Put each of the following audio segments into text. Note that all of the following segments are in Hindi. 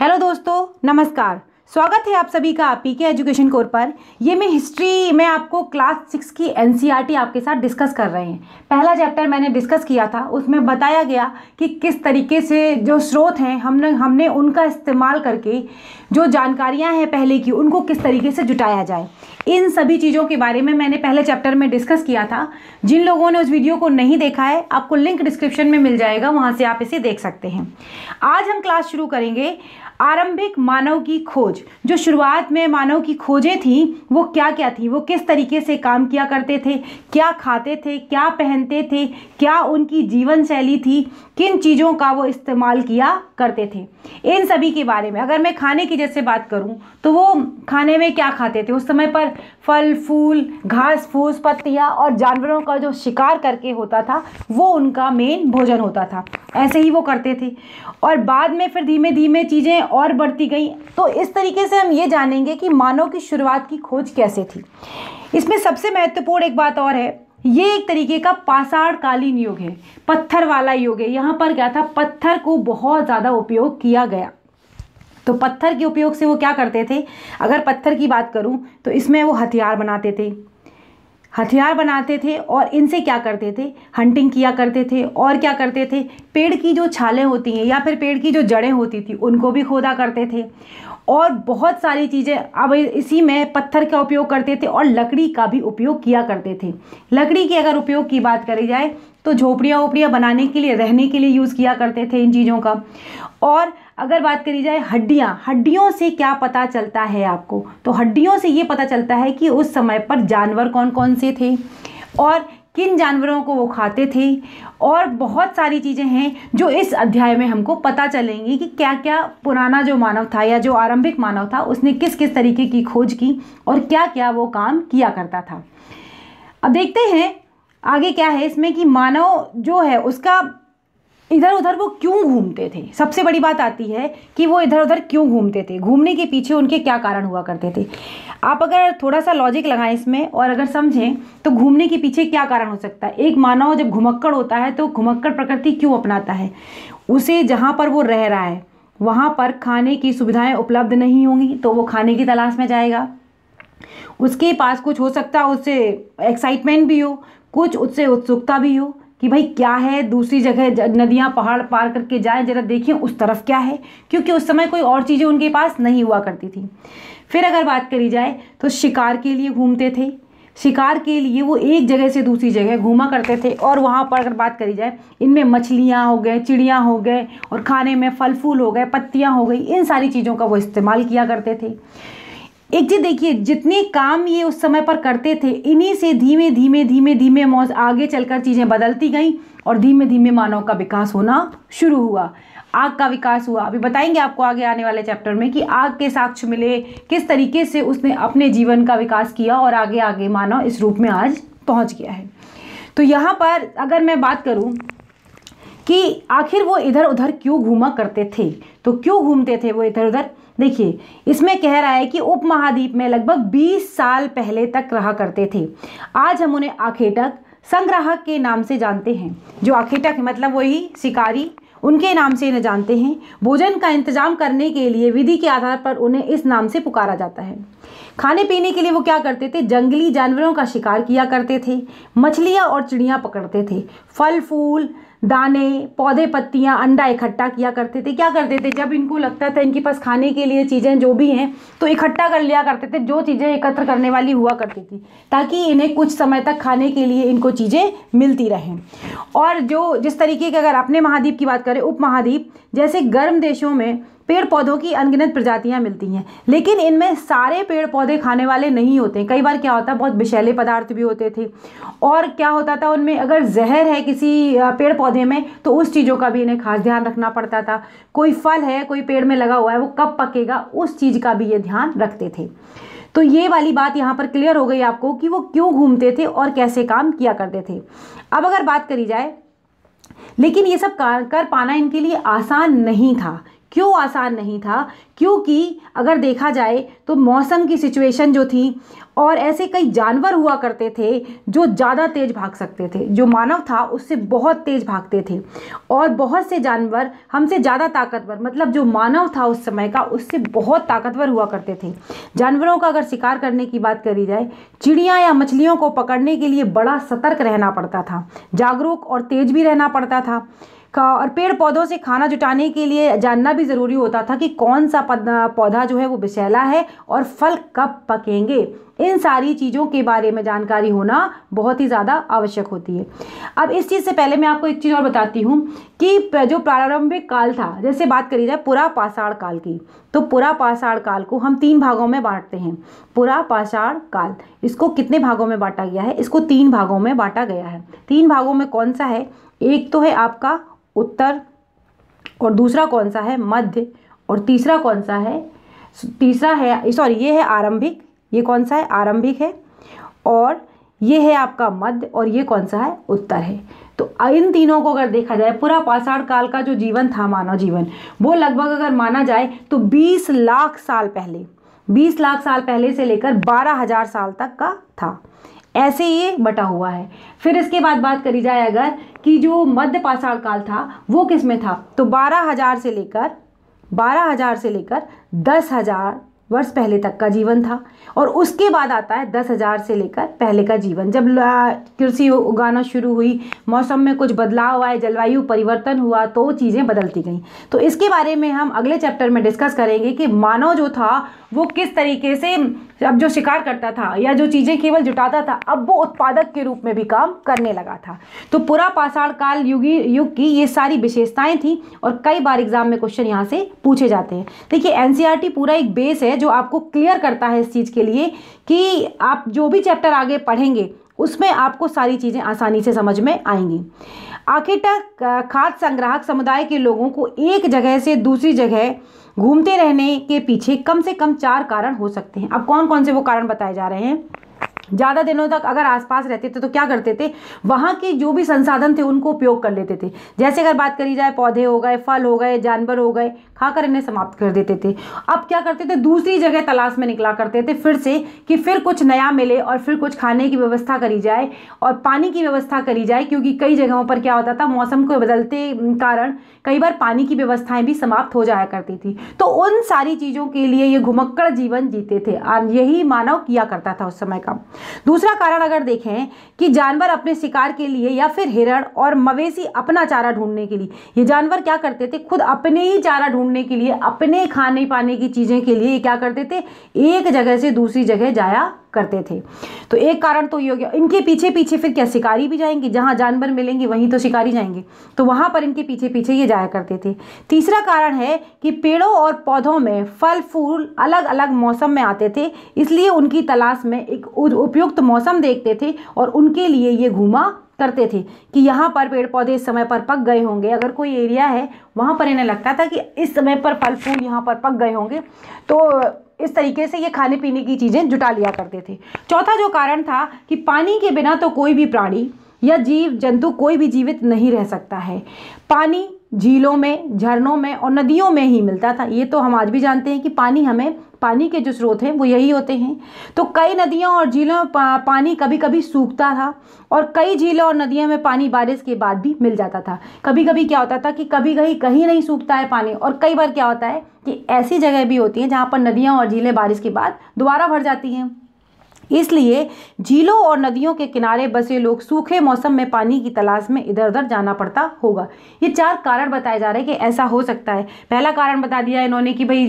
हेलो दोस्तों नमस्कार स्वागत है आप सभी का आप के एजुकेशन कोर पर ये मैं हिस्ट्री में आपको क्लास सिक्स की एन आपके साथ डिस्कस कर रहे हैं पहला चैप्टर मैंने डिस्कस किया था उसमें बताया गया कि किस तरीके से जो स्रोत हैं हमने हमने उनका इस्तेमाल करके जो जानकारियां हैं पहले की उनको किस तरीके से जुटाया जाए इन सभी चीज़ों के बारे में मैंने पहले चैप्टर में डिस्कस किया था जिन लोगों ने उस वीडियो को नहीं देखा है आपको लिंक डिस्क्रिप्शन में मिल जाएगा वहाँ से आप इसे देख सकते हैं आज हम क्लास शुरू करेंगे आरंभिक मानव की खोज जो शुरुआत में मानव की खोजें थीं वो क्या क्या थी वो किस तरीके से काम किया करते थे क्या खाते थे क्या पहनते थे क्या उनकी जीवन शैली थी किन चीज़ों का वो इस्तेमाल किया करते थे इन सभी के बारे में अगर मैं खाने की जैसे बात करूं तो वो खाने में क्या खाते थे उस समय पर फल फूल घास फूस पत्तियाँ और जानवरों का जो शिकार करके होता था वो उनका मेन भोजन होता था ऐसे ही वो करते थे और बाद में फिर धीमे धीमे चीज़ें और बढ़ती गई तो इस तरीके से हम ये जानेंगे कि मानव की शुरुआत की खोज कैसे थी इसमें सबसे महत्वपूर्ण एक बात और है ये एक तरीके का पाषाणकालीन युग है पत्थर वाला युग है यहाँ पर क्या था पत्थर को बहुत ज़्यादा उपयोग किया गया तो पत्थर के उपयोग से वो क्या करते थे अगर पत्थर की बात करूँ तो इसमें वो हथियार बनाते थे हथियार बनाते थे और इनसे क्या करते थे हंटिंग किया करते थे और क्या करते थे पेड़ की जो छालें होती हैं या फिर पेड़ की जो जड़ें होती थी उनको भी खोदा करते थे और बहुत सारी चीज़ें अब इसी में पत्थर का उपयोग करते थे और लकड़ी का भी उपयोग किया करते थे लकड़ी की अगर उपयोग की बात करी जाए तो झोपड़ियाँ ओपड़ियाँ बनाने के लिए रहने के लिए यूज़ किया करते थे इन चीज़ों का और अगर बात करी जाए हड्डियाँ हड्डियों से क्या पता चलता है आपको तो हड्डियों से ये पता चलता है कि उस समय पर जानवर कौन कौन से थे और किन जानवरों को वो खाते थे और बहुत सारी चीज़ें हैं जो इस अध्याय में हमको पता चलेंगी कि क्या क्या पुराना जो मानव था या जो आरंभिक मानव था उसने किस किस तरीके की खोज की और क्या क्या वो काम किया करता था अब देखते हैं आगे क्या है इसमें कि मानव जो है उसका इधर उधर वो क्यों घूमते थे सबसे बड़ी बात आती है कि वो इधर उधर क्यों घूमते थे घूमने के पीछे उनके क्या कारण हुआ करते थे आप अगर थोड़ा सा लॉजिक लगाएं इसमें और अगर समझें तो घूमने के पीछे क्या कारण हो सकता है एक मानव जब घुमक्कड़ होता है तो घुमक्कड़ प्रकृति क्यों अपनाता है उसे जहाँ पर वो रह रहा है वहाँ पर खाने की सुविधाएँ उपलब्ध नहीं होंगी तो वो खाने की तलाश में जाएगा उसके पास कुछ हो सकता है उससे एक्साइटमेंट भी हो कुछ उससे उत्सुकता भी हो कि भाई क्या है दूसरी जगह नदियाँ पहाड़ पार करके जाएँ ज़रा देखें उस तरफ क्या है क्योंकि उस समय कोई और चीज़ें उनके पास नहीं हुआ करती थी फिर अगर बात करी जाए तो शिकार के लिए घूमते थे शिकार के लिए वो एक जगह से दूसरी जगह घूमा करते थे और वहाँ पर अगर बात करी जाए इनमें मछलियाँ हो गए चिड़िया हो गए और खाने में फल फूल हो गए पत्तियाँ हो गई इन सारी चीज़ों का वो इस्तेमाल किया करते थे एक चीज़ देखिए जितने काम ये उस समय पर करते थे इन्हीं से धीमे धीमे धीमे धीमे मौज आगे चलकर चीज़ें बदलती गईं और धीमे धीमे मानव का विकास होना शुरू हुआ आग का विकास हुआ अभी बताएंगे आपको आगे आने वाले चैप्टर में कि आग के साक्ष्य मिले किस तरीके से उसने अपने जीवन का विकास किया और आगे आगे मानव इस रूप में आज पहुँच गया है तो यहाँ पर अगर मैं बात करूँ कि आखिर वो इधर उधर क्यों घूमा करते थे तो क्यों घूमते थे वो इधर उधर देखिए इसमें कह रहा है कि उपमहाद्वीप में लगभग 20 साल पहले तक रहा करते थे आज हम उन्हें आखेटक संग्राहक के नाम से जानते हैं जो आखेटक मतलब वही शिकारी उनके नाम से इन्हें जानते हैं भोजन का इंतजाम करने के लिए विधि के आधार पर उन्हें इस नाम से पुकारा जाता है खाने पीने के लिए वो क्या करते थे जंगली जानवरों का शिकार किया करते थे मछलियाँ और चिड़ियाँ पकड़ते थे फल फूल दाने पौधे पत्तियाँ अंडा इकट्ठा किया करते थे क्या करते थे जब इनको लगता था इनके पास खाने के लिए चीज़ें जो भी हैं तो इकट्ठा कर लिया करते थे जो चीज़ें एकत्र करने वाली हुआ करती थी ताकि इन्हें कुछ समय तक खाने के लिए इनको चीज़ें मिलती रहें और जो जिस तरीके के अगर अपने महाद्वीप की बात करें उप महाद्वीप जैसे गर्म देशों में पेड़ पौधों की अनगिनत प्रजातियाँ मिलती हैं लेकिन इनमें सारे पेड़ पौधे खाने वाले नहीं होते कई बार क्या होता बहुत विषैले पदार्थ भी होते थे और क्या होता था उनमें अगर जहर है किसी पेड़ पौधे में तो उस चीज़ों का भी इन्हें खास ध्यान रखना पड़ता था कोई फल है कोई पेड़ में लगा हुआ है वो कब पकेगा उस चीज़ का भी ये ध्यान रखते थे तो ये वाली बात यहाँ पर क्लियर हो गई आपको कि वो क्यों घूमते थे और कैसे काम किया करते थे अब अगर बात करी जाए लेकिन ये सब कर, कर पाना इनके लिए आसान नहीं था क्यों आसान नहीं था क्योंकि अगर देखा जाए तो मौसम की सिचुएशन जो थी और ऐसे कई जानवर हुआ करते थे जो ज़्यादा तेज़ भाग सकते थे जो मानव था उससे बहुत तेज़ भागते थे और बहुत से जानवर हमसे ज़्यादा ताकतवर मतलब जो मानव था उस समय का उससे बहुत ताकतवर हुआ करते थे जानवरों का अगर शिकार करने की बात करी जाए चिड़िया या मछलियों को पकड़ने के लिए बड़ा सतर्क रहना पड़ता था जागरूक और तेज भी रहना पड़ता था का और पेड़ पौधों से खाना जुटाने के लिए जानना भी ज़रूरी होता था कि कौन सा पौधा जो है वो बिशैला है और फल कब पकेंगे इन सारी चीज़ों के बारे में जानकारी होना बहुत ही ज़्यादा आवश्यक होती है अब इस चीज़ से पहले मैं आपको एक चीज़ और बताती हूँ कि जो प्रारंभिक काल था जैसे बात करी जाए पुरा पाषाण काल की तो पुरा पाषाण काल को हम तीन भागों में बांटते हैं पुरा पाषाण काल इसको कितने भागों में बांटा गया है इसको तीन भागों में बांटा गया है तीन भागों में कौन सा है एक तो है आपका उत्तर और दूसरा कौन सा है मध्य और तीसरा कौन सा है तीसरा है सॉरी ये है आरंभिक ये कौन सा है आरंभिक है और ये है आपका मध्य और ये कौन सा है उत्तर है तो इन तीनों को अगर देखा जाए पूरा पाषाण काल का जो जीवन था मानव जीवन वो लगभग अगर माना जाए तो 20 लाख साल पहले 20 लाख साल पहले से लेकर 12,000 साल तक का था ऐसे ये बटा हुआ है फिर इसके बाद बात करी जाए अगर कि जो मध्य पाषाण काल था वो किस में था तो बारह हज़ार से लेकर बारह हज़ार से लेकर दस हज़ार वर्ष पहले तक का जीवन था और उसके बाद आता है दस हज़ार से लेकर पहले का जीवन जब कृषि उगाना शुरू हुई मौसम में कुछ बदलाव आए जलवायु परिवर्तन हुआ तो चीज़ें बदलती गई तो इसके बारे में हम अगले चैप्टर में डिस्कस करेंगे कि मानव जो था वो किस तरीके से अब जो शिकार करता था या जो चीज़ें केवल जुटाता था अब वो उत्पादक के रूप में भी काम करने लगा था तो पूरा पाषाण काल युगी युग की ये सारी विशेषताएँ थी और कई बार एग्जाम में क्वेश्चन यहाँ से पूछे जाते हैं देखिए एन e पूरा एक बेस है है जो आपको क्लियर करता है इस चीज़ के लिए कि आप जो भी चैप्टर आगे पढ़ेंगे उसमें आपको सारी चीज़ें आसानी से समझ में आएंगी आखिर तक खाद्य संग्राहक समुदाय के लोगों को एक जगह से दूसरी जगह घूमते रहने के पीछे कम से कम चार कारण हो सकते हैं अब कौन कौन से वो कारण बताए जा रहे हैं ज़्यादा दिनों तक अगर आसपास रहते थे तो क्या करते थे वहाँ के जो भी संसाधन थे उनको उपयोग कर लेते थे जैसे अगर बात करी जाए पौधे हो गए फल हो गए जानवर हो गए खाकर इन्हें समाप्त कर देते थे अब क्या करते थे दूसरी जगह तलाश में निकला करते थे फिर से कि फिर कुछ नया मिले और फिर कुछ खाने की व्यवस्था करी जाए और पानी की व्यवस्था करी जाए क्योंकि कई जगहों पर क्या होता था मौसम को बदलते कारण कई बार पानी की व्यवस्थाएं भी समाप्त हो जाया करती थी तो उन सारी चीज़ों के लिए ये घुमक्कड़ जीवन जीते थे यही मानव किया करता था उस समय का दूसरा कारण अगर देखें कि जानवर अपने शिकार के लिए या फिर हिरण और मवेशी अपना चारा ढूंढने के लिए ये जानवर क्या करते थे खुद अपने ही चारा ढूंढने ढूंढने के लिए अपने खाने पाने की चीज़ें के लिए क्या करते थे एक जगह से दूसरी जगह जाया करते थे तो एक कारण तो ये हो गया इनके पीछे पीछे फिर क्या शिकारी भी जाएंगे जहाँ जानवर मिलेंगे वहीं तो शिकारी जाएंगे तो वहाँ पर इनके पीछे पीछे ये जाया करते थे तीसरा कारण है कि पेड़ों और पौधों में फल फूल अलग अलग मौसम में आते थे इसलिए उनकी तलाश में एक उपयुक्त मौसम देखते थे और उनके लिए ये घूमा करते थे कि यहाँ पर पेड़ पौधे इस समय पर पक गए होंगे अगर कोई एरिया है वहाँ पर इन्हें लगता था कि इस समय पर फल फूल यहाँ पर पक गए होंगे तो इस तरीके से ये खाने पीने की चीज़ें जुटा लिया करते थे चौथा जो कारण था कि पानी के बिना तो कोई भी प्राणी या जीव जंतु कोई भी जीवित नहीं रह सकता है पानी झीलों में झरनों में और नदियों में ही मिलता था ये तो हम आज भी जानते हैं कि पानी हमें पानी के जो स्रोत हैं वो यही होते हैं तो कई नदियों और झीलों में पा, पानी कभी कभी सूखता था और कई झीलों और नदियों में पानी बारिश के बाद भी मिल जाता था कभी कभी क्या होता था कि कभी कहीं कहीं नहीं सूखता है पानी और कई बार क्या होता है कि ऐसी जगह भी होती हैं जहाँ पर नदियाँ और झीलें बारिश के बाद दोबारा भर जाती हैं इसलिए झीलों और नदियों के किनारे बसे लोग सूखे मौसम में पानी की तलाश में इधर उधर जाना पड़ता होगा ये चार कारण बताए जा रहे हैं कि ऐसा हो सकता है पहला कारण बता दिया इन्होंने कि भाई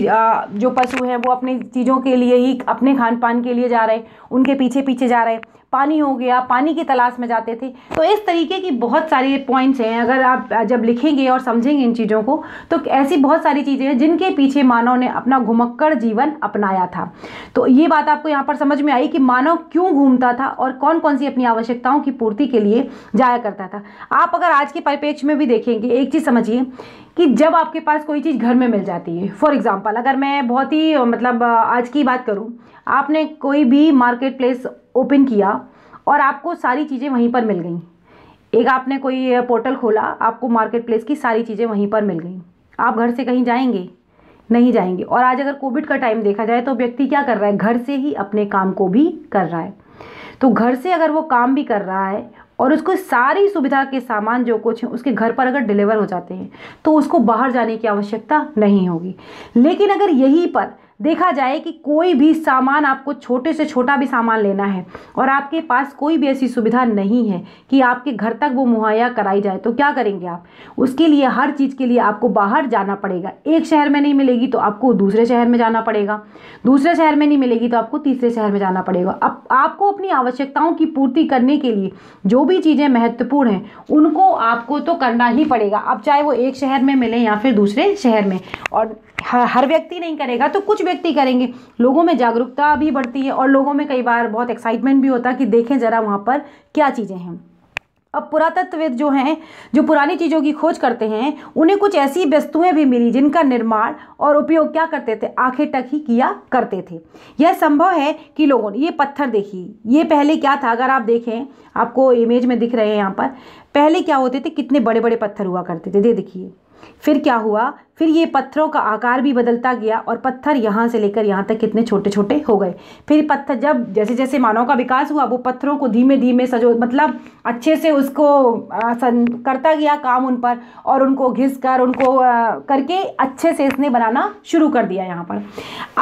जो पशु हैं वो अपनी चीज़ों के लिए ही अपने खान पान के लिए जा रहे हैं उनके पीछे पीछे जा रहे हैं पानी हो गया पानी की तलाश में जाते थे तो इस तरीके की बहुत सारी पॉइंट्स हैं अगर आप जब लिखेंगे और समझेंगे इन चीज़ों को तो ऐसी बहुत सारी चीज़ें हैं जिनके पीछे मानव ने अपना घुमक्कड़ जीवन अपनाया था तो ये बात आपको यहाँ पर समझ में आई कि मानव क्यों घूमता था और कौन कौन सी अपनी आवश्यकताओं की पूर्ति के लिए जाया करता था आप अगर आज के परिप्रेक्ष्य में भी देखेंगे एक चीज़ समझिए कि जब आपके पास कोई चीज़ घर में मिल जाती है फॉर एग्ज़ाम्पल अगर मैं बहुत ही मतलब आज की बात करूँ आपने कोई भी मार्केट प्लेस ओपन किया और आपको सारी चीज़ें वहीं पर मिल गई एक आपने कोई पोर्टल खोला आपको मार्केट प्लेस की सारी चीज़ें वहीं पर मिल गई आप घर से कहीं जाएंगे नहीं जाएंगे और आज अगर कोविड का टाइम देखा जाए तो व्यक्ति क्या कर रहा है घर से ही अपने काम को भी कर रहा है तो घर से अगर वो काम भी कर रहा है और उसको सारी सुविधा के सामान जो कुछ हैं उसके घर पर अगर डिलीवर हो जाते हैं तो उसको बाहर जाने की आवश्यकता नहीं होगी लेकिन अगर यहीं पर देखा जाए कि कोई भी सामान आपको छोटे से छोटा भी सामान लेना है और आपके पास कोई भी ऐसी सुविधा नहीं है कि आपके घर तक वो मुहैया कराई जाए तो क्या करेंगे आप उसके लिए हर चीज़ के लिए आपको बाहर जाना पड़ेगा एक शहर में नहीं मिलेगी तो आपको दूसरे शहर में जाना पड़ेगा दूसरे शहर में नहीं मिलेगी तो आपको तीसरे शहर में जाना पड़ेगा अब आपको अपनी आवश्यकताओं की पूर्ति करने के लिए जो भी चीज़ें महत्वपूर्ण हैं उनको आपको तो करना ही पड़ेगा अब चाहे वो एक शहर में मिलें या फिर दूसरे शहर में और हर व्यक्ति नहीं करेगा तो कुछ व्यक्ति करेंगे लोगों में जागरूकता भी बढ़ती है और लोगों में कई बार बहुत एक्साइटमेंट भी होता है कि देखें ज़रा वहाँ पर क्या चीज़ें हैं अब पुरातत्वविद जो हैं जो पुरानी चीज़ों की खोज करते हैं उन्हें कुछ ऐसी वस्तुएं भी मिली जिनका निर्माण और उपयोग क्या करते थे आँखें तक ही किया करते थे यह संभव है कि लोगों ने ये पत्थर देखी ये पहले क्या था अगर आप देखें आपको इमेज में दिख रहे हैं यहाँ पर पहले क्या होते थे कितने बड़े बड़े पत्थर हुआ करते थे दे देखिए फिर क्या हुआ फिर ये पत्थरों का आकार भी बदलता गया और पत्थर यहाँ से लेकर यहाँ तक कितने छोटे छोटे हो गए फिर पत्थर जब जैसे जैसे मानव का विकास हुआ वो पत्थरों को धीमे धीमे सजो मतलब अच्छे से उसको करता गया काम उन पर और उनको घिस कर उनको करके अच्छे से इसने बनाना शुरू कर दिया यहाँ पर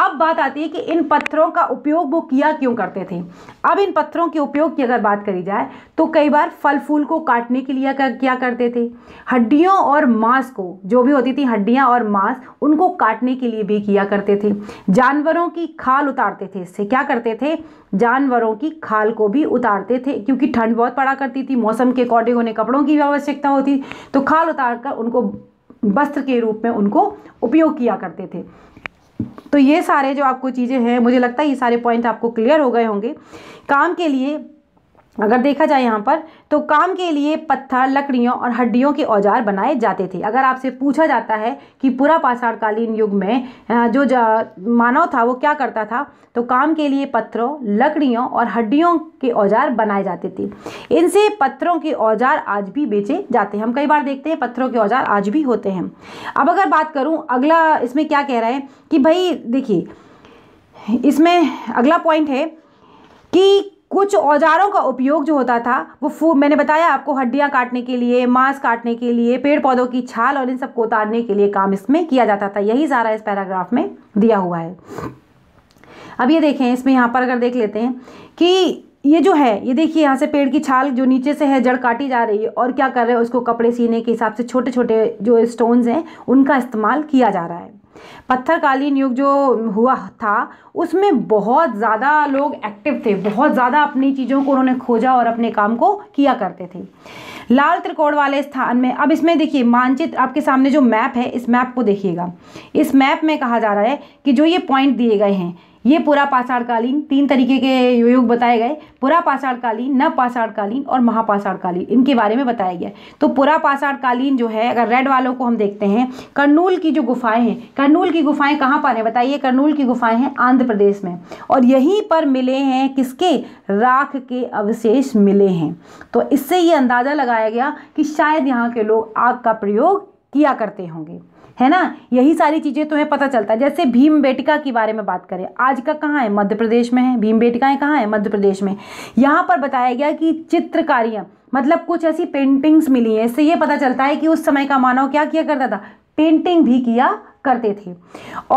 अब बात आती है कि इन पत्थरों का उपयोग वो किया क्यों करते थे अब इन पत्थरों के उपयोग की अगर बात करी जाए तो कई बार फल फूल को काटने के लिए क्या करते थे हड्डियों और मांस को जो भी होती थी हड्डियाँ हड्डियां और मांस उनको काटने के लिए भी किया करते थे जानवरों की खाल उतारते थे इससे क्या करते थे जानवरों की खाल को भी उतारते थे क्योंकि ठंड बहुत पड़ा करती थी मौसम के अकॉर्डिंग उन्हें कपड़ों की भी आवश्यकता होती तो खाल उतार कर उनको वस्त्र के रूप में उनको उपयोग किया करते थे तो ये सारे जो आपको चीज़ें हैं मुझे लगता है ये सारे पॉइंट आपको क्लियर हो गए होंगे काम के लिए अगर देखा जाए यहाँ पर तो काम के लिए पत्थर लकड़ियों और हड्डियों के औजार बनाए जाते थे अगर आपसे पूछा जाता है कि पूरा पाषाणकालीन युग में जो मानव था वो क्या करता था तो काम के लिए पत्थरों लकड़ियों और हड्डियों के औजार बनाए जाते थे इनसे पत्थरों के औजार आज भी बेचे जाते हैं हम कई बार देखते हैं पत्थरों के औजार आज भी होते हैं अब अगर बात करूँ अगला इसमें क्या कह रहा है कि भाई देखिए इसमें अगला पॉइंट है कि कुछ औजारों का उपयोग जो होता था वो मैंने बताया आपको हड्डियाँ काटने के लिए मांस काटने के लिए पेड़ पौधों की छाल और इन सबको उतारने के लिए काम इसमें किया जाता था यही सारा इस पैराग्राफ में दिया हुआ है अब ये देखें इसमें यहाँ पर अगर देख लेते हैं कि ये जो है ये देखिए यहाँ से पेड़ की छाल जो नीचे से है जड़ काटी जा रही है और क्या कर रहे हैं उसको कपड़े सीने के हिसाब से छोटे छोटे जो स्टोन्स हैं उनका इस्तेमाल किया जा रहा है पत्थरकालीन युग जो हुआ था उसमें बहुत ज़्यादा लोग एक्टिव थे बहुत ज़्यादा अपनी चीज़ों को उन्होंने खोजा और अपने काम को किया करते थे लाल त्रिकोण वाले स्थान में अब इसमें देखिए मानचित्र आपके सामने जो मैप है इस मैप को देखिएगा इस मैप में कहा जा रहा है कि जो ये पॉइंट दिए गए हैं ये पूरा पाषाणकालीन तीन तरीके के युग बताए गए पूरा पाषाणकालीन न पाषाणकालीन और महापाषाणकालीन इनके बारे में बताया गया तो पूरा पाषाणकालीन जो है अगर रेड वालों को हम देखते हैं कर्नूल की जो गुफाएं हैं कर्नूल की गुफाएं कहाँ पर हैं बताइए कर्नूल की गुफाएं हैं आंध्र प्रदेश में और यहीं पर मिले हैं किसके राख के अवशेष मिले हैं तो इससे ये अंदाज़ा लगाया गया कि शायद यहाँ के लोग आग का प्रयोग किया करते होंगे है ना यही सारी चीज़ें तुम्हें पता चलता है जैसे भीम बेटिका के बारे में बात करें आज का कहाँ है मध्य प्रदेश में है भीम बेटिकाएँ कहाँ है मध्य प्रदेश में यहाँ पर बताया गया कि चित्रकारियाँ मतलब कुछ ऐसी पेंटिंग्स मिली हैं इससे ये पता चलता है कि उस समय का मानव क्या किया करता था पेंटिंग भी किया करते थे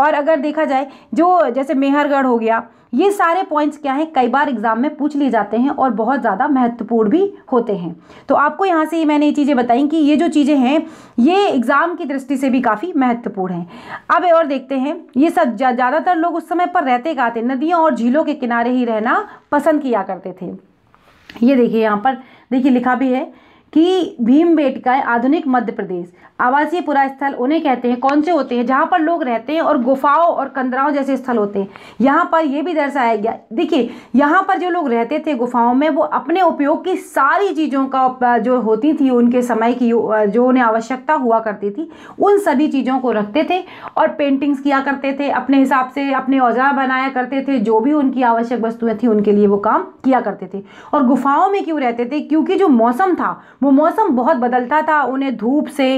और अगर देखा जाए जो जैसे मेहरगढ़ हो गया ये सारे पॉइंट्स क्या हैं कई बार एग्जाम में पूछ लिए जाते हैं और बहुत ज़्यादा महत्वपूर्ण भी होते हैं तो आपको यहाँ से मैंने ये चीज़ें बताई कि ये जो चीज़ें हैं ये एग्ज़ाम की दृष्टि से भी काफ़ी महत्वपूर्ण हैं अब और देखते हैं ये सब ज़्यादातर लोग उस समय पर रहते गाते नदियों और झीलों के किनारे ही रहना पसंद किया करते थे ये देखिए यहाँ पर देखिए लिखा भी है कि भीमबेटका आधुनिक मध्य प्रदेश आवासीय पुरा स्थल उन्हें कहते हैं कौन से होते हैं जहाँ पर लोग रहते हैं और गुफाओं और कंदराओं जैसे स्थल होते हैं यहाँ पर यह भी दर्शाया गया देखिए यहाँ पर जो लोग रहते थे गुफाओं में वो अपने उपयोग की सारी चीज़ों का जो होती थी उनके समय की जो उन्हें आवश्यकता हुआ करती थी उन सभी चीज़ों को रखते थे और पेंटिंग्स किया करते थे अपने हिसाब से अपने औजार बनाया करते थे जो भी उनकी आवश्यक वस्तुएँ थी उनके लिए वो काम किया करते थे और गुफाओं में क्यों रहते थे क्योंकि जो मौसम था वो मौसम बहुत बदलता था उन्हें धूप से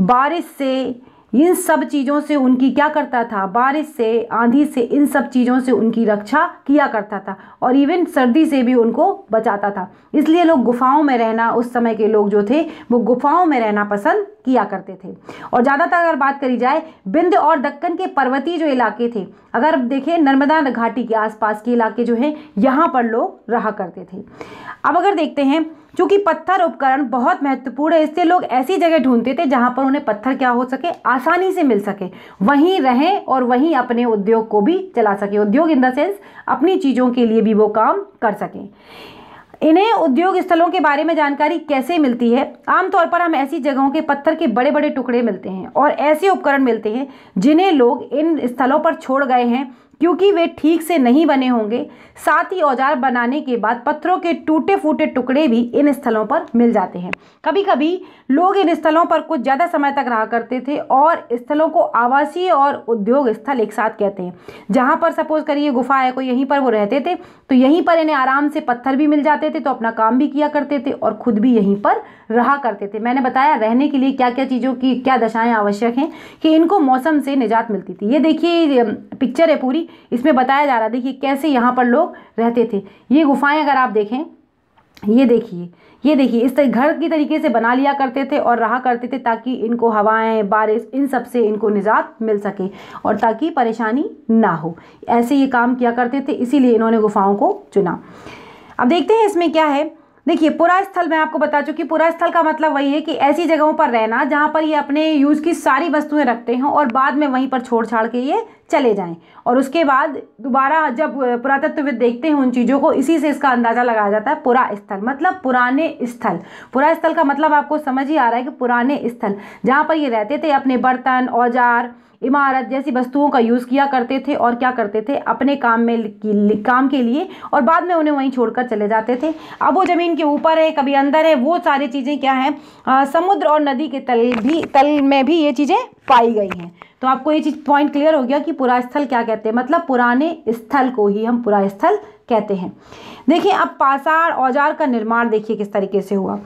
बारिश से इन सब चीज़ों से उनकी क्या करता था बारिश से आंधी से इन सब चीज़ों से उनकी रक्षा किया करता था और इवन सर्दी से भी उनको बचाता था इसलिए लोग गुफाओं में रहना उस समय के लोग जो थे वो गुफाओं में रहना पसंद किया करते थे और ज़्यादातर अगर बात करी जाए बिंद और दक्कन के पर्वतीय जो इलाके थे अगर देखें नर्मदा घाटी के आसपास के इलाके जो हैं यहाँ पर लोग रहा करते थे अब अगर देखते हैं चूँकि पत्थर उपकरण बहुत महत्वपूर्ण है इससे लोग ऐसी जगह ढूंढते थे जहाँ पर उन्हें पत्थर क्या हो सके आसानी से मिल सके वहीं रहें और वहीं अपने उद्योग को भी चला सकें उद्योग इन द सेंस अपनी चीज़ों के लिए भी वो काम कर सकें इन्हें उद्योग स्थलों के बारे में जानकारी कैसे मिलती है आमतौर पर हम ऐसी जगहों के पत्थर के बड़े बड़े टुकड़े मिलते हैं और ऐसे उपकरण मिलते हैं जिन्हें लोग इन स्थलों पर छोड़ गए हैं क्योंकि वे ठीक से नहीं बने होंगे साथ ही औजार बनाने के बाद पत्थरों के टूटे फूटे टुकड़े भी इन स्थलों पर मिल जाते हैं कभी कभी लोग इन स्थलों पर कुछ ज़्यादा समय तक रहा करते थे और स्थलों को आवासीय और उद्योग स्थल एक साथ कहते हैं जहाँ पर सपोज करिए गुफा है कोई यहीं पर वो रहते थे तो यहीं पर इन्हें आराम से पत्थर भी मिल जाते थे तो अपना काम भी किया करते थे और खुद भी यहीं पर रहा करते थे मैंने बताया रहने के लिए क्या क्या चीज़ों की क्या दशाएँ आवश्यक हैं कि इनको मौसम से निजात मिलती थी ये देखिए पिक्चर है पूरी इसमें बताया जा रहा था कि कैसे यहाँ पर लोग रहते थे ये गुफाएं अगर आप देखें ये देखिए ये देखिए इस तरह घर की तरीके से बना लिया करते थे और रहा करते थे ताकि इनको हवाएं बारिश इन सब से इनको निजात मिल सके और ताकि परेशानी ना हो ऐसे ये काम किया करते थे इसीलिए इन्होंने गुफाओं को चुना अब देखते हैं इसमें क्या है देखिए पूरा स्थल मैं आपको बता चुकी पूरा स्थल का मतलब वही है कि ऐसी जगहों पर रहना जहाँ पर ये अपने यूज़ की सारी वस्तुएं रखते हैं और बाद में वहीं पर छोड़ छाड़ के ये चले जाएं और उसके बाद दोबारा जब पुरातत्वविद देखते हैं उन चीज़ों को इसी से इसका अंदाज़ा लगाया जाता है पुरा स्थल मतलब पुराने स्थल पुरा स्थल का मतलब आपको समझ ही आ रहा है कि पुराने स्थल जहाँ पर ये रहते थे अपने बर्तन औजार इमारत जैसी वस्तुओं का यूज़ किया करते थे और क्या करते थे अपने काम में काम के लिए और बाद में उन्हें वहीं छोड़कर चले जाते थे अब वो ज़मीन के ऊपर है कभी अंदर है वो सारी चीज़ें क्या हैं समुद्र और नदी के तल भी तल में भी ये चीज़ें पाई गई हैं तो आपको ये चीज़ पॉइंट क्लियर हो गया कि पुरा स्थल क्या कहते हैं मतलब पुराने स्थल को ही हम पुरा स्थल कहते हैं देखिए अब पासाड़ औजार का निर्माण देखिए किस तरीके से हुआ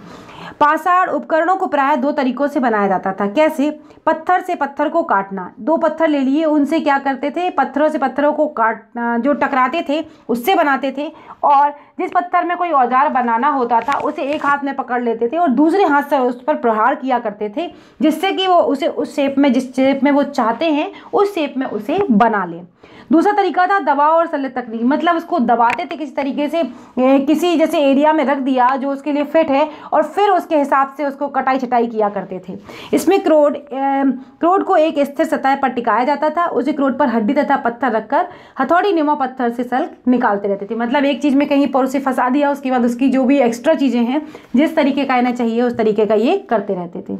पासाड़ उपकरणों को प्रायः दो तरीकों से बनाया जाता था कैसे पत्थर से पत्थर को काटना दो पत्थर ले लिए उनसे क्या करते थे पत्थरों से पत्थरों को काट जो टकराते थे उससे बनाते थे और जिस पत्थर में कोई औजार बनाना होता था उसे एक हाथ में पकड़ लेते थे और दूसरे हाथ से उस पर प्रहार किया करते थे जिससे कि वो उसे उस शेप में जिस शेप में वो चाहते हैं उस शेप में उसे बना लें दूसरा तरीका था दबाव और सल्ले तकनीक मतलब उसको दबाते थे किसी तरीके से किसी जैसे एरिया में रख दिया जो उसके लिए फिट है और फिर उसके हिसाब से उसको कटाई छटाई किया करते थे इसमें क्रोड क्रोड को एक स्थिर सतह पर टिकाया जाता था उसी क्रोड पर हड्डी तथा पत्थर रखकर हथौड़ी नुमा पत्थर से सल्क निकालते रहते थे मतलब एक चीज़ में कहीं पर उसे फंसा दिया उसके बाद उसकी जो भी एक्स्ट्रा चीज़ें हैं जिस तरीके का आना चाहिए उस तरीके का ये करते रहते थे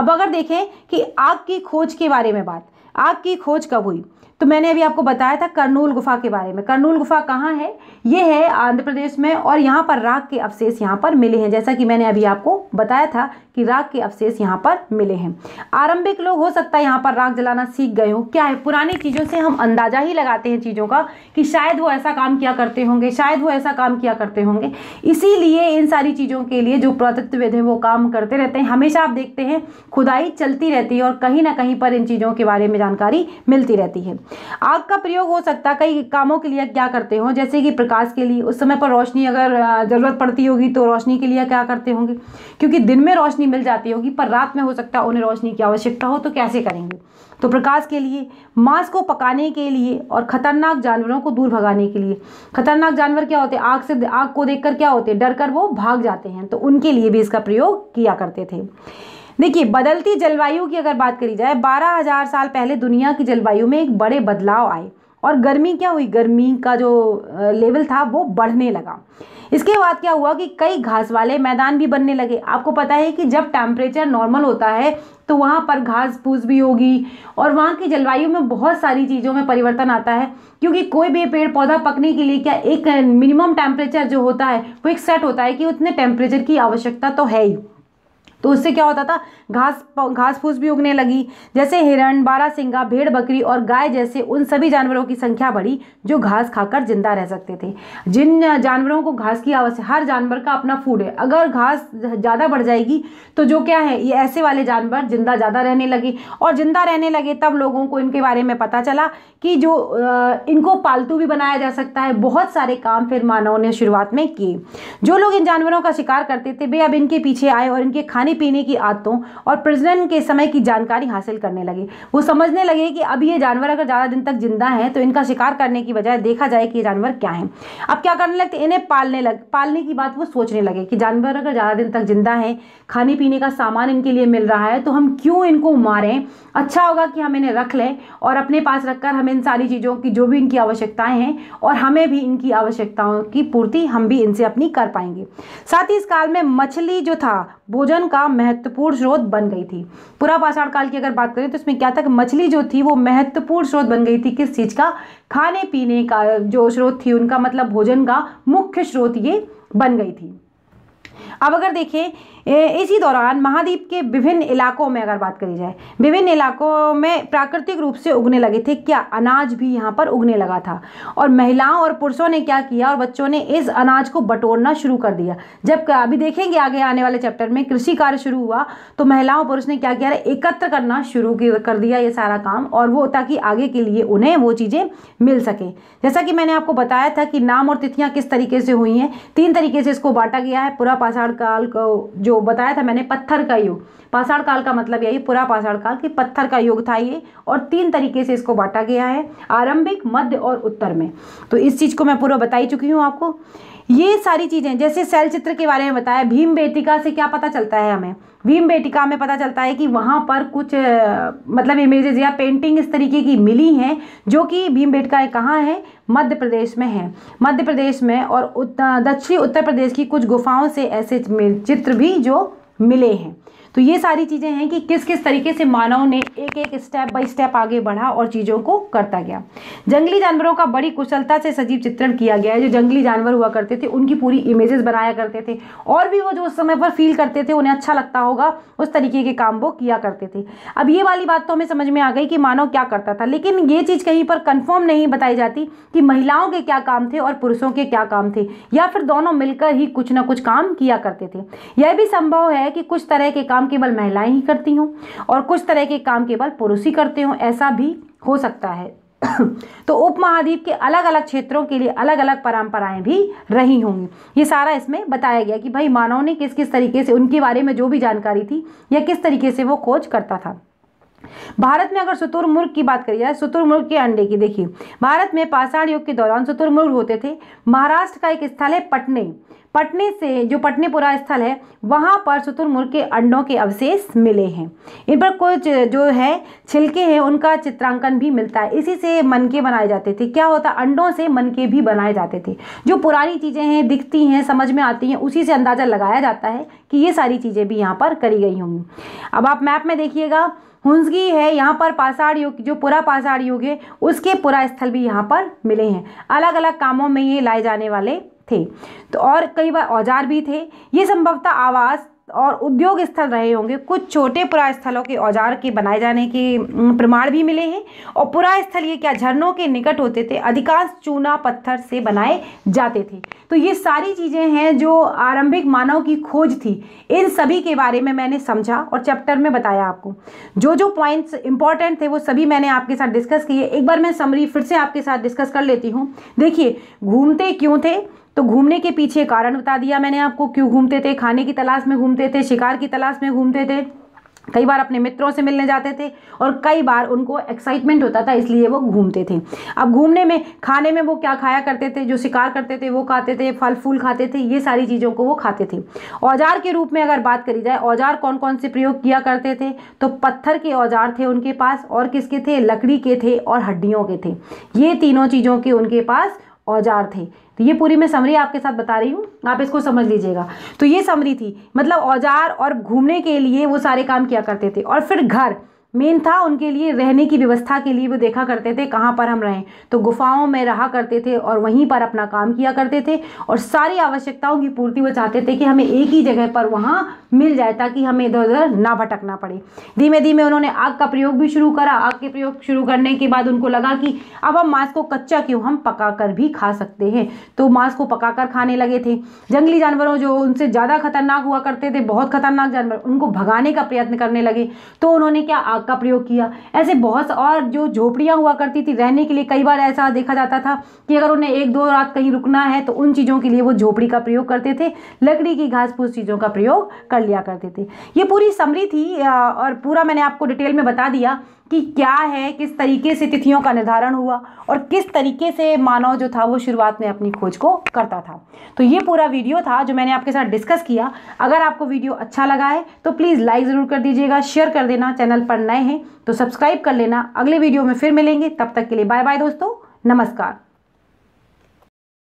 अब अगर देखें कि आग की खोज के बारे में बात आग की खोज कब हुई तो मैंने अभी आपको बताया था कर्नूल गुफा के बारे में कर्नूल गुफा कहाँ है ये है आंध्र प्रदेश में और यहाँ पर राग के अवशेष यहाँ पर मिले हैं जैसा कि मैंने अभी आपको बताया था कि राग के अवशेष यहाँ पर मिले हैं आरंभिक लोग हो सकता है यहाँ पर राग जलाना सीख गए हो क्या है पुरानी चीज़ों से हम अंदाजा ही लगाते हैं चीज़ों का कि शायद वो ऐसा काम किया करते होंगे शायद वो ऐसा काम किया करते होंगे इसीलिए इन सारी चीज़ों के लिए जो पुरातत्वविद हैं वो काम करते रहते हैं हमेशा आप देखते हैं खुदाई चलती रहती है और कहीं ना कहीं पर इन चीज़ों के बारे में जानकारी मिलती रहती है आग का प्रयोग हो सकता है कई कामों के लिए क्या करते हो जैसे कि प्रकाश के लिए उस समय पर रोशनी अगर ज़रूरत पड़ती होगी तो रोशनी के लिए क्या करते होंगे क्योंकि दिन में रोशनी मिल जाती होगी पर रात में हो सकता है उन्हें रोशनी की आवश्यकता हो तो कैसे करेंगे तो प्रकाश के लिए मांस को पकाने के लिए और खतरनाक जानवरों को दूर भगाने के लिए खतरनाक जानवर क्या होते हैं आग से आग को देखकर क्या होते हैं डर कर वो भाग जाते हैं तो उनके लिए भी इसका प्रयोग किया करते थे देखिए बदलती जलवायु की अगर बात करी जाए बारह हज़ार साल पहले दुनिया की जलवायु में एक बड़े बदलाव आए और गर्मी क्या हुई गर्मी का जो लेवल था वो बढ़ने लगा इसके बाद क्या हुआ कि कई घास वाले मैदान भी बनने लगे आपको पता है कि जब टेम्परेचर नॉर्मल होता है तो वहाँ पर घास फूस भी होगी और वहाँ की जलवायु में बहुत सारी चीज़ों में परिवर्तन आता है क्योंकि कोई भी पेड़ पौधा पकने के लिए क्या एक मिनिमम टेम्परेचर जो होता है वो एक सेट होता है कि उतने टेम्परेचर की आवश्यकता तो है ही तो उससे क्या होता था घास घास फूस भी उगने लगी जैसे हिरण सिंगा भेड़ बकरी और गाय जैसे उन सभी जानवरों की संख्या बढ़ी जो घास खाकर जिंदा रह सकते थे जिन जानवरों को घास की आवश्यक हर जानवर का अपना फूड है अगर घास ज़्यादा बढ़ जाएगी तो जो क्या है ये ऐसे वाले जानवर जिंदा ज़्यादा रहने लगे और ज़िंदा रहने लगे तब लोगों को इनके बारे में पता चला कि जो इनको पालतू भी बनाया जा सकता है बहुत सारे काम फिर मानव ने शुरुआत में किए जो लोग इन जानवरों का शिकार करते थे वे अब इनके पीछे आए और इनके खाने पानी पीने की आदतों और प्रजनन के समय की जानकारी हासिल करने लगे वो समझने लगे कि अब ये जानवर अगर ज़्यादा दिन तक जिंदा हैं तो इनका शिकार करने की बजाय देखा जाए कि ये जानवर क्या हैं अब क्या करने लगते इन्हें पालने लग पालने की बात वो सोचने लगे कि जानवर अगर ज़्यादा दिन तक जिंदा हैं खाने पीने का सामान इनके लिए मिल रहा है तो हम क्यों इनको मारें अच्छा होगा कि हम इन्हें रख लें और अपने पास रखकर हम इन सारी चीज़ों की जो भी इनकी आवश्यकताएं हैं और हमें भी इनकी आवश्यकताओं की पूर्ति हम भी इनसे अपनी कर पाएंगे साथ ही इस काल में मछली जो था भोजन का का महत्वपूर्ण स्रोत बन गई थी पूरा पाषाण काल की अगर बात करें तो इसमें क्या था कि मछली जो थी वो महत्वपूर्ण स्रोत बन गई थी किस चीज़ का खाने पीने का जो स्रोत थी उनका मतलब भोजन का मुख्य स्रोत ये बन गई थी अब अगर देखें इसी दौरान महाद्वीप के विभिन्न इलाकों में अगर बात करी जाए विभिन्न इलाकों में प्राकृतिक रूप से उगने लगे थे क्या अनाज भी यहाँ पर उगने लगा था और महिलाओं और पुरुषों ने क्या किया और बच्चों ने इस अनाज को बटोरना शुरू कर दिया जब अभी देखेंगे आगे आने वाले चैप्टर में कृषि कार्य शुरू हुआ तो महिलाओं पुरुष ने क्या किया एकत्र करना शुरू कर दिया ये सारा काम और वो ताकि आगे के लिए उन्हें वो चीज़ें मिल सकें जैसा कि मैंने आपको बताया था कि नाम और तिथियाँ किस तरीके से हुई हैं तीन तरीके से इसको बांटा गया है पूरा पाषाण काल को जो बताया था मैंने पत्थर का युग पाषाण काल का मतलब यही पूरा पाषाण काल कि पत्थर का युग था ये और तीन तरीके से इसको बांटा गया है आरंभिक मध्य और उत्तर में तो इस चीज़ को मैं पूरा बता ही चुकी हूँ आपको ये सारी चीज़ें जैसे सेल चित्र के बारे में बताया भीम बेटिका से क्या पता चलता है हमें भीम बेटिका में पता चलता है कि वहाँ पर कुछ मतलब इमेजेस या पेंटिंग इस तरीके की मिली हैं जो कि भीम बेटिका कहाँ है मध्य प्रदेश में है मध्य प्रदेश में और दक्षिणी उत्तर प्रदेश की कुछ गुफाओं से ऐसे चित्र भी जो मिले हैं तो ये सारी चीज़ें हैं कि किस किस तरीके से मानव ने एक एक स्टेप बाई स्टेप आगे बढ़ा और चीज़ों को करता गया जंगली जानवरों का बड़ी कुशलता से सजीव चित्रण किया गया है जो जंगली जानवर हुआ करते थे उनकी पूरी इमेजेस बनाया करते थे और भी वो जो उस समय पर फील करते थे उन्हें अच्छा लगता होगा उस तरीके के काम वो किया करते थे अब ये वाली बात तो हमें समझ में आ गई कि मानव क्या करता था लेकिन ये चीज़ कहीं पर कन्फर्म नहीं बताई जाती कि महिलाओं के क्या काम थे और पुरुषों के क्या काम थे या फिर दोनों मिलकर ही कुछ ना कुछ काम किया करते थे यह भी संभव है कि कुछ तरह के काम काम केवल महिलाएं ही करती हों और कुछ तरह के काम केवल पुरुष ही करते हों ऐसा भी हो सकता है तो उपमहाद्वीप के अलग अलग क्षेत्रों के लिए अलग अलग परंपराएं भी रही होंगी ये सारा इसमें बताया गया कि भाई मानव ने किस किस तरीके से उनके बारे में जो भी जानकारी थी या किस तरीके से वो खोज करता था भारत में अगर शुतुरमुर्ग की बात करी जाए शुतुरमुर्ग के अंडे की देखिए भारत में पाषाण युग के दौरान शुतुरमुर्ग होते थे महाराष्ट्र का एक स्थल है पटने पटने से जो पटने पुरा स्थल है वहाँ पर शुतुरमुर्ग के अंडों के अवशेष मिले हैं इन पर कुछ जो है छिलके हैं उनका चित्रांकन भी मिलता है इसी से मनके बनाए जाते थे क्या होता अंडों से मनके भी बनाए जाते थे जो पुरानी चीज़ें हैं दिखती हैं समझ में आती हैं उसी से अंदाज़ा लगाया जाता है कि ये सारी चीज़ें भी यहाँ पर करी गई होंगी अब आप मैप में देखिएगा हुंसगी है यहाँ पर पाषाण युग जो पूरा पाषाण युग है उसके पूरा स्थल भी यहाँ पर मिले हैं अलग अलग कामों में ये लाए जाने वाले थे तो और कई बार औजार भी थे ये संभवतः आवास और उद्योग स्थल रहे होंगे कुछ छोटे पुरा स्थलों के औजार के बनाए जाने के प्रमाण भी मिले हैं और पुरा स्थल ये क्या झरनों के निकट होते थे अधिकांश चूना पत्थर से बनाए जाते थे तो ये सारी चीज़ें हैं जो आरंभिक मानव की खोज थी इन सभी के बारे में मैंने समझा और चैप्टर में बताया आपको जो जो पॉइंट्स इंपॉर्टेंट थे वो सभी मैंने आपके साथ डिस्कस किए एक बार मैं समरी फिर से आपके साथ डिस्कस कर लेती हूँ देखिए घूमते क्यों थे तो घूमने के पीछे कारण बता दिया मैंने आपको क्यों घूमते थे खाने की तलाश में घूमते थे शिकार की तलाश में घूमते थे कई बार अपने मित्रों से मिलने जाते थे और कई बार उनको एक्साइटमेंट होता था इसलिए वो घूमते थे अब घूमने में खाने में वो क्या खाया करते थे जो शिकार करते थे वो खाते थे फल फूल खाते थे ये सारी चीज़ों को वो खाते थे औजार के रूप में अगर बात करी जाए औजार कौन कौन से प्रयोग किया करते थे तो पत्थर के औजार थे उनके पास और किसके थे लकड़ी के थे और हड्डियों के थे ये तीनों चीज़ों के उनके पास औजार थे तो ये पूरी मैं समरी आपके साथ बता रही हूँ आप इसको समझ लीजिएगा तो ये समरी थी मतलब औजार और घूमने के लिए वो सारे काम किया करते थे और फिर घर मेन था उनके लिए रहने की व्यवस्था के लिए वो देखा करते थे कहाँ पर हम रहें तो गुफाओं में रहा करते थे और वहीं पर अपना काम किया करते थे और सारी आवश्यकताओं की पूर्ति वो चाहते थे कि हमें एक ही जगह पर वहाँ मिल जाए ताकि हमें इधर उधर ना भटकना पड़े धीमे धीमे उन्होंने आग का प्रयोग भी शुरू करा आग के प्रयोग शुरू करने के बाद उनको लगा कि अब हम मांस को कच्चा क्यों हम पका कर भी खा सकते हैं तो मांस को पका कर खाने लगे थे जंगली जानवरों जो उनसे ज़्यादा खतरनाक हुआ करते थे बहुत खतरनाक जानवर उनको भगाने का प्रयत्न करने लगे तो उन्होंने क्या आग का प्रयोग किया ऐसे बहुत और जो झोपड़ियाँ हुआ करती थी रहने के लिए कई बार ऐसा देखा जाता था कि अगर उन्हें एक दो रात कहीं रुकना है तो उन चीज़ों के लिए वो झोपड़ी का प्रयोग करते थे लकड़ी की घास फूस चीज़ों का प्रयोग कर लिया करते थे ये पूरी समरी थी और पूरा मैंने आपको डिटेल में बता दिया कि क्या है किस तरीके से तिथियों का निर्धारण हुआ और किस तरीके से मानव जो था वो शुरुआत में अपनी खोज को करता था तो ये पूरा वीडियो था जो मैंने आपके साथ डिस्कस किया अगर आपको वीडियो अच्छा लगा है तो प्लीज़ लाइक ज़रूर कर दीजिएगा शेयर कर देना चैनल पर नए हैं तो सब्सक्राइब कर लेना अगले वीडियो में फिर मिलेंगे तब तक के लिए बाय बाय दोस्तों नमस्कार